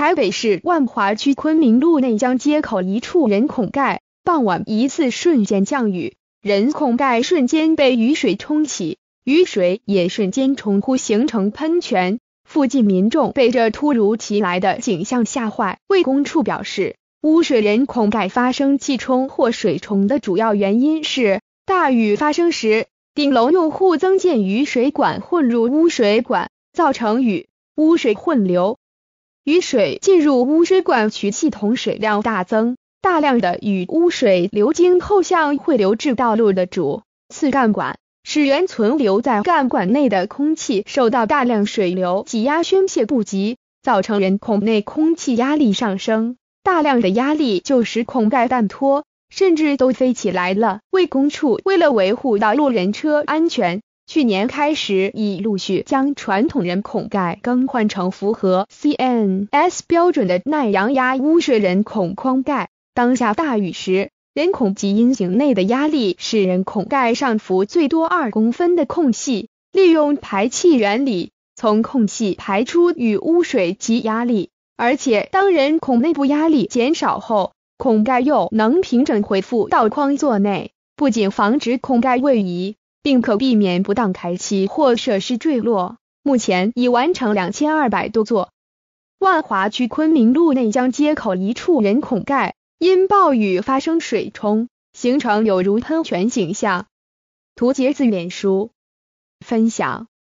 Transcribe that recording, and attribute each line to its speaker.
Speaker 1: 台北市万华区昆明路内江街口一处人孔盖，傍晚疑似瞬间降雨，人孔盖瞬间被雨水冲起，雨水也瞬间冲乎形成喷泉。附近民众被这突如其来的景象吓坏。卫工处表示，污水人孔盖发生气冲或水冲的主要原因是大雨发生时，顶楼用户增建雨水管混入污水管，造成雨污水混流。雨水进入污水管渠系统，水量大增，大量的雨污水流经后向汇流至道路的主次干管，使原存留在干管内的空气受到大量水流挤压宣泄不及，造成人孔内空气压力上升，大量的压力就使孔盖弹脱，甚至都飞起来了。卫工处为了维护道路人车安全。去年开始，已陆续将传统人孔盖更换成符合 C N S 标准的耐阳压污水人孔框盖。当下大雨时，人孔及阴井内的压力使人孔盖上浮最多二公分的空隙，利用排气原理从空隙排出与污水及压力。而且当人孔内部压力减少后，孔盖又能平整恢复到框座内，不仅防止孔盖位移。并可避免不当开启或设施坠落。目前已完成两千二百多座。万华区昆明路内江街口一处人孔盖因暴雨发生水冲，形成有如喷泉景象。图截自脸书分享。